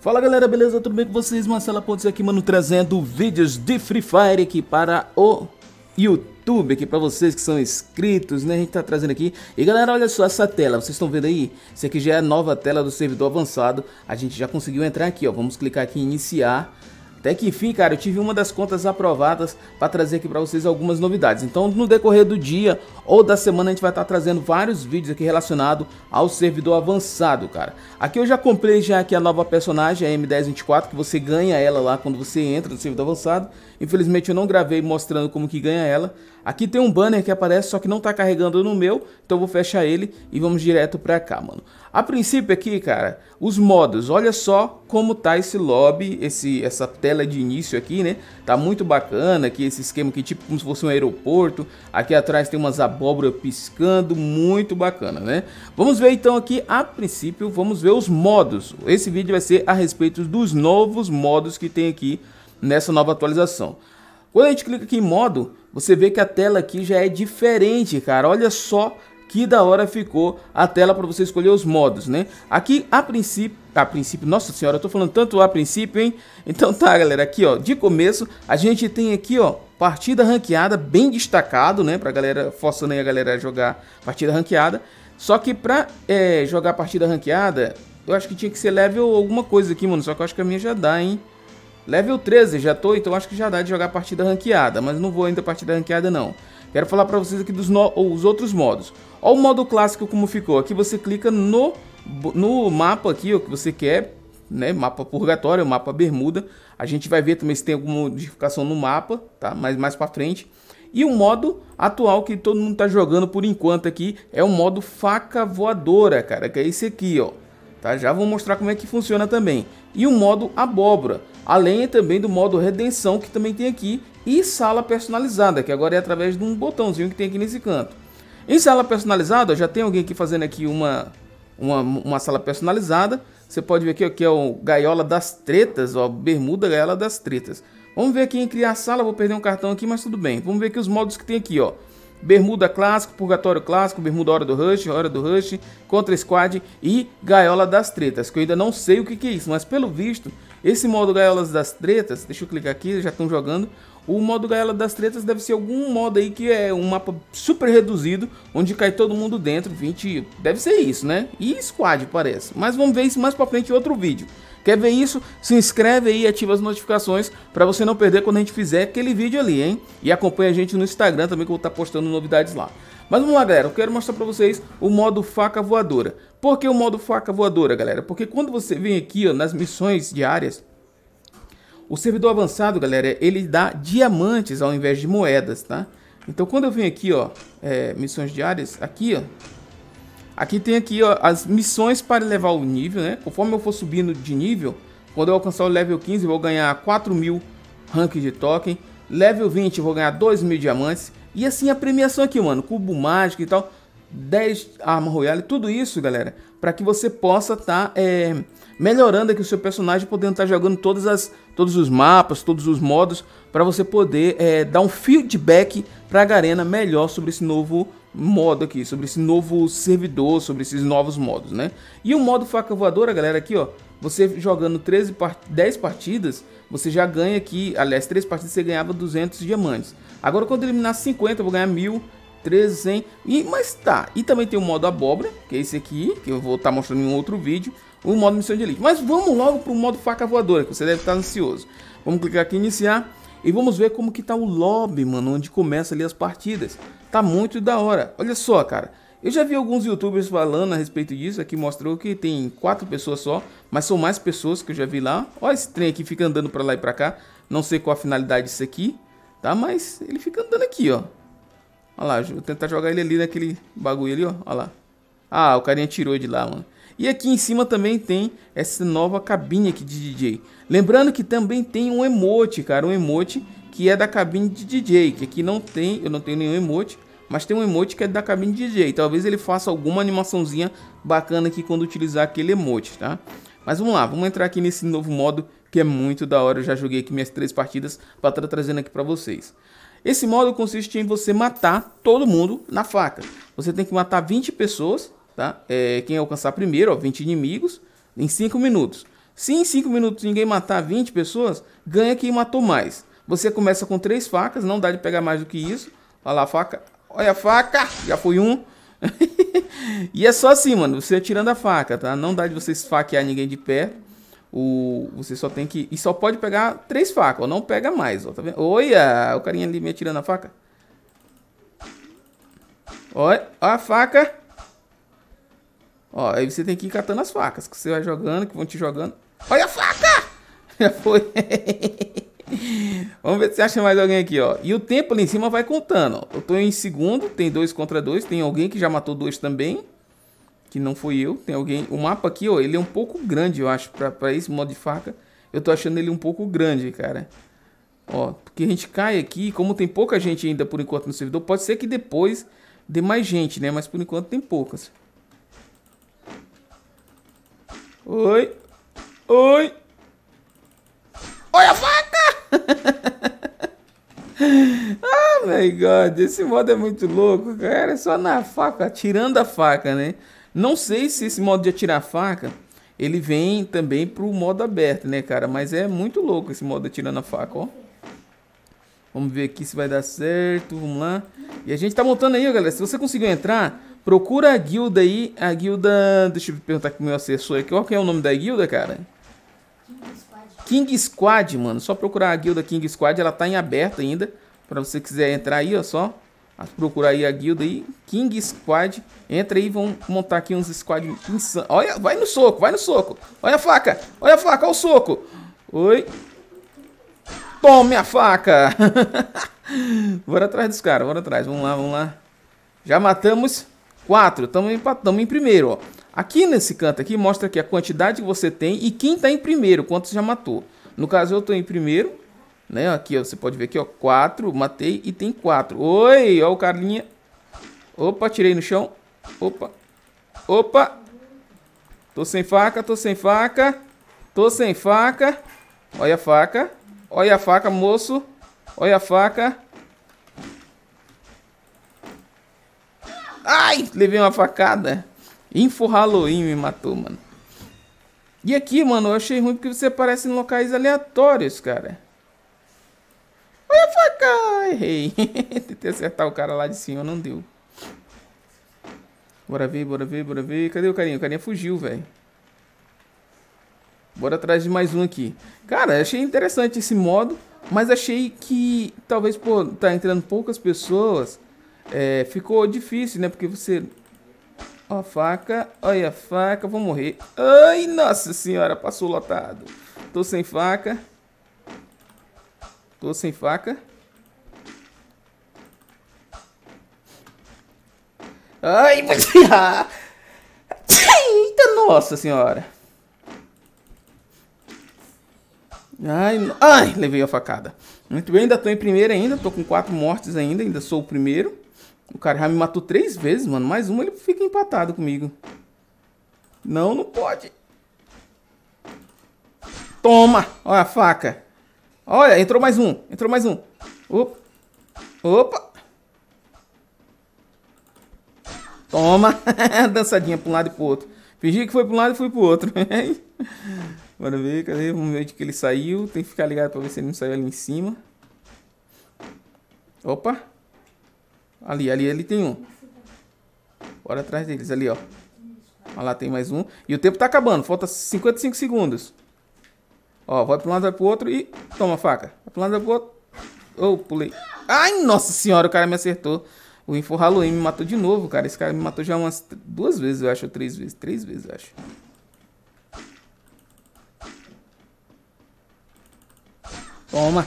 Fala galera, beleza? Tudo bem com vocês? Marcela Pontes aqui, mano, trazendo vídeos de Free Fire aqui para o YouTube, aqui para vocês que são inscritos, né? A gente tá trazendo aqui. E galera, olha só essa tela, vocês estão vendo aí? Isso aqui já é a nova tela do servidor avançado. A gente já conseguiu entrar aqui, ó. Vamos clicar aqui em iniciar. Até que enfim, cara, eu tive uma das contas aprovadas para trazer aqui para vocês algumas novidades. Então, no decorrer do dia ou da semana, a gente vai estar tá trazendo vários vídeos aqui relacionados ao servidor avançado, cara. Aqui eu já comprei já aqui a nova personagem, a M1024, que você ganha ela lá quando você entra no servidor avançado. Infelizmente, eu não gravei mostrando como que ganha ela, Aqui tem um banner que aparece, só que não tá carregando no meu, então vou fechar ele e vamos direto pra cá, mano. A princípio aqui, cara, os modos, olha só como tá esse lobby, esse, essa tela de início aqui, né? Tá muito bacana aqui esse esquema aqui, tipo como se fosse um aeroporto. Aqui atrás tem umas abóboras piscando, muito bacana, né? Vamos ver então aqui, a princípio, vamos ver os modos. Esse vídeo vai ser a respeito dos novos modos que tem aqui nessa nova atualização. Quando a gente clica aqui em modo, você vê que a tela aqui já é diferente, cara. Olha só que da hora ficou a tela para você escolher os modos, né? Aqui a princípio, a princípio, nossa senhora, eu tô falando tanto a princípio, hein? Então tá, galera, aqui ó, de começo a gente tem aqui ó, partida ranqueada bem destacado, né? Pra galera, forçando aí a galera a jogar partida ranqueada. Só que pra é, jogar partida ranqueada, eu acho que tinha que ser level alguma coisa aqui, mano. Só que eu acho que a minha já dá, hein? Level 13 já tô, então acho que já dá de jogar partida ranqueada, mas não vou ainda partida ranqueada não. Quero falar para vocês aqui dos no, os outros modos. Ó o modo clássico como ficou. Aqui você clica no, no mapa aqui, o que você quer, né? Mapa purgatório, mapa bermuda. A gente vai ver também se tem alguma modificação no mapa, tá? Mas mais para frente. E o modo atual que todo mundo tá jogando por enquanto aqui é o modo faca voadora, cara, que é esse aqui, ó. Tá? Já vou mostrar como é que funciona também. E o modo abóbora, além também do modo redenção que também tem aqui e sala personalizada, que agora é através de um botãozinho que tem aqui nesse canto. Em sala personalizada, já tem alguém aqui fazendo aqui uma, uma, uma sala personalizada. Você pode ver aqui, ó, que é o Gaiola das Tretas, ó, Bermuda Gaiola das Tretas. Vamos ver aqui em criar sala, vou perder um cartão aqui, mas tudo bem. Vamos ver aqui os modos que tem aqui, ó. Bermuda Clássico, Purgatório Clássico, Bermuda Hora do Rush, Hora do Rush, Contra Squad e Gaiola das Tretas, que eu ainda não sei o que, que é isso, mas pelo visto, esse modo Gaiolas das Tretas, deixa eu clicar aqui, já estão jogando, o modo Gaiola das Tretas deve ser algum modo aí que é um mapa super reduzido, onde cai todo mundo dentro, 20... Deve ser isso, né? E squad, parece. Mas vamos ver isso mais pra frente em outro vídeo. Quer ver isso? Se inscreve aí e ativa as notificações para você não perder quando a gente fizer aquele vídeo ali, hein? E acompanha a gente no Instagram também que eu vou estar tá postando novidades lá. Mas vamos lá, galera, eu quero mostrar para vocês o modo faca voadora. Por que o modo faca voadora, galera? Porque quando você vem aqui ó, nas missões diárias, o servidor avançado, galera, ele dá diamantes ao invés de moedas, tá? Então quando eu venho aqui, ó, é, missões diárias, aqui, ó, aqui tem aqui, ó, as missões para levar o nível, né? Conforme eu for subindo de nível, quando eu alcançar o level 15, eu vou ganhar 4 mil ranking de token. Level 20, eu vou ganhar 2 mil diamantes. E assim a premiação aqui, mano, cubo mágico e tal. 10 armas royale, tudo isso, galera, para que você possa estar tá, é, melhorando aqui o seu personagem, podendo estar tá jogando todas as, todos os mapas, todos os modos, para você poder é, dar um feedback para a Garena melhor sobre esse novo modo aqui, sobre esse novo servidor, sobre esses novos modos, né? E o modo faca voadora, galera, aqui, ó, você jogando 13 part 10 partidas, você já ganha aqui, aliás, 3 partidas você ganhava 200 diamantes. Agora quando eliminar 50, eu vou ganhar 1000 13 e mas tá e também tem o modo abóbora que é esse aqui que eu vou estar tá mostrando em um outro vídeo o modo missão de elite mas vamos logo para o modo faca voadora que você deve estar tá ansioso vamos clicar aqui em iniciar e vamos ver como que tá o lobby mano onde começa ali as partidas tá muito da hora olha só cara eu já vi alguns youtubers falando a respeito disso, aqui mostrou que tem quatro pessoas só, mas são mais pessoas que eu já vi lá. Olha esse trem aqui, fica andando pra lá e pra cá, não sei qual a finalidade disso aqui, tá? Mas ele fica andando aqui, ó. Olha lá, vou tentar jogar ele ali naquele bagulho ali, ó. Olha lá. Ah, o carinha tirou de lá, mano. E aqui em cima também tem essa nova cabine aqui de DJ. Lembrando que também tem um emote, cara. Um emote que é da cabine de DJ. Que aqui não tem, eu não tenho nenhum emote. Mas tem um emote que é da cabine de DJ. Talvez ele faça alguma animaçãozinha bacana aqui quando utilizar aquele emote, tá? Mas vamos lá, vamos entrar aqui nesse novo modo que é muito da hora. Eu já joguei aqui minhas três partidas para estar trazendo aqui para vocês. Esse modo consiste em você matar todo mundo na faca. Você tem que matar 20 pessoas, tá? É, quem alcançar primeiro, ó, 20 inimigos, em 5 minutos. Se em 5 minutos ninguém matar 20 pessoas, ganha quem matou mais. Você começa com 3 facas, não dá de pegar mais do que isso. Olha lá a faca. Olha a faca! Já foi um. e é só assim, mano. Você tirando a faca, tá? Não dá de você esfaquear ninguém de perto. O, você só tem que. E só pode pegar três facas, ó. Não pega mais, ó. Tá vendo? Olha! O carinha ali me atirando a faca. Olha, a faca. Ó, aí você tem que ir catando as facas. Que você vai jogando, que vão te jogando. Olha a faca! Já foi. Vamos ver se acha mais alguém aqui, ó. E o tempo ali em cima vai contando, ó. Eu tô em segundo, tem dois contra dois. Tem alguém que já matou dois também que não fui eu, tem alguém. O mapa aqui, ó, ele é um pouco grande, eu acho, pra, pra esse modo de faca. Eu tô achando ele um pouco grande, cara. Ó, porque a gente cai aqui, como tem pouca gente ainda por enquanto no servidor, pode ser que depois dê mais gente, né? Mas por enquanto tem poucas. Oi. Oi. Olha a faca! ah, oh, meu God, esse modo é muito louco, cara. É só na faca, tirando a faca, né? Não sei se esse modo de atirar faca ele vem também pro modo aberto, né, cara? Mas é muito louco esse modo de atirar na faca, ó. Vamos ver aqui se vai dar certo, vamos lá. E a gente tá montando aí, ó, galera. Se você conseguiu entrar, procura a guilda aí. A guilda... Deixa eu perguntar aqui pro meu assessor aqui. Qual que é o nome da guilda, cara? King Squad. King Squad, mano. Só procurar a guilda King Squad. Ela tá em aberto ainda. Pra você quiser entrar aí, ó, só procurar aí a guilda aí. King Squad. Entra aí, vão montar aqui uns squad insano. Olha, vai no soco, vai no soco. Olha a faca, olha a faca, olha o soco. Oi. Tome a faca. bora atrás dos caras, bora atrás. Vamos lá, vamos lá. Já matamos quatro. Estamos em primeiro, ó. Aqui nesse canto aqui mostra aqui a quantidade que você tem e quem está em primeiro, quantos já matou. No caso, eu estou em primeiro né? Aqui, ó, você pode ver aqui, ó, 4, matei e tem 4. Oi, ó o Carlinha. Opa, tirei no chão. Opa. Opa. Tô sem faca, tô sem faca. Tô sem faca. Olha a faca. Olha a faca, moço. Olha a faca. Ai, levei uma facada. Info Halloween me matou, mano. E aqui, mano, eu achei ruim porque você aparece em locais aleatórios, cara errei. Tentei acertar o cara lá de cima, não deu. Bora ver, bora ver, bora ver. Cadê o carinha? O carinha fugiu, velho. Bora atrás de mais um aqui. Cara, achei interessante esse modo, mas achei que talvez por tá entrando poucas pessoas, é, ficou difícil, né? Porque você... Ó a faca, olha a faca, vou morrer. Ai, nossa senhora, passou lotado. Tô sem faca. Tô sem faca. Ai, vai Eita, nossa senhora. Ai, ai, levei a facada. Muito bem, ainda tô em primeiro ainda. Tô com quatro mortes ainda. Ainda sou o primeiro. O cara já me matou três vezes, mano. Mais uma ele fica empatado comigo. Não, não pode. Toma! Olha a faca. Olha, entrou mais um. Entrou mais um. Opa. Opa. Toma! Dançadinha pra um lado e pro outro. Fingi que foi pra um lado e fui pro outro. Bora ver, cadê? Vamos ver de que ele saiu. Tem que ficar ligado para ver se ele não saiu ali em cima. Opa! Ali, ali, ali tem um. Bora atrás deles, ali, ó. Olha lá, tem mais um. E o tempo está acabando, falta 55 segundos. Ó, vai pro um lado, vai pro outro e... Toma faca. Vai para um lado, vai pro outro. Oh, pulei. Ai, nossa senhora, o cara me acertou. O Info Halloween me matou de novo, cara. Esse cara me matou já umas duas vezes, eu acho, ou três vezes. Três vezes, eu acho. Toma.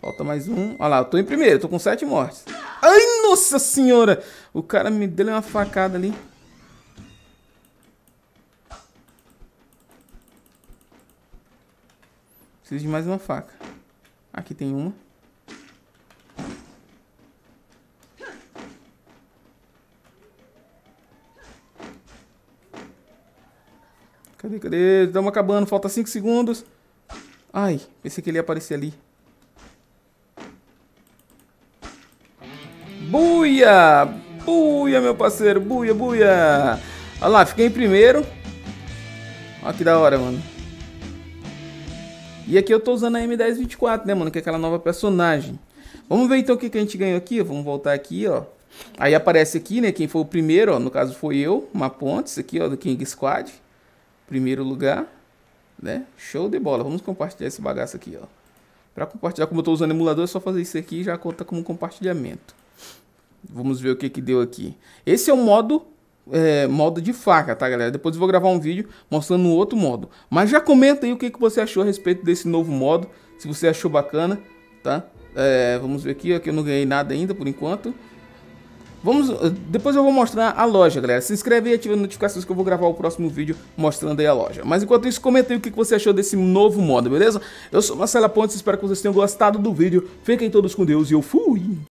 Falta mais um. Olha lá, eu tô em primeiro, tô com sete mortes. Ai, nossa senhora! O cara me deu uma facada ali. Preciso de mais uma faca. Aqui tem uma. Cadê Estamos acabando, falta 5 segundos. Ai, pensei que ele ia aparecer ali. Buia! Buia, meu parceiro, buia, buia! Olha lá, fiquei em primeiro. Olha que da hora, mano. E aqui eu tô usando a M1024, né, mano? Que é aquela nova personagem. Vamos ver então o que, que a gente ganhou aqui. Vamos voltar aqui, ó. Aí aparece aqui, né? Quem foi o primeiro, ó. No caso foi eu, uma ponte. Isso aqui, ó, do King Squad. Primeiro lugar, né? Show de bola. Vamos compartilhar esse bagaço aqui, ó. Para compartilhar, como eu estou usando emulador, é só fazer isso aqui e já conta como compartilhamento. Vamos ver o que que deu aqui. Esse é o modo é, modo de faca, tá galera? Depois eu vou gravar um vídeo mostrando um outro modo. Mas já comenta aí o que, que você achou a respeito desse novo modo, se você achou bacana, tá? É, vamos ver aqui, ó, que eu não ganhei nada ainda por enquanto. Vamos, eh, depois eu vou mostrar a loja, galera. Se inscreve e ativa as notificações que eu vou gravar o próximo vídeo mostrando aí a loja. Mas enquanto isso, comenta aí o que você achou desse novo modo, beleza? Eu sou Marcela Pontes, espero que vocês tenham gostado do vídeo. Fiquem todos com Deus e eu fui!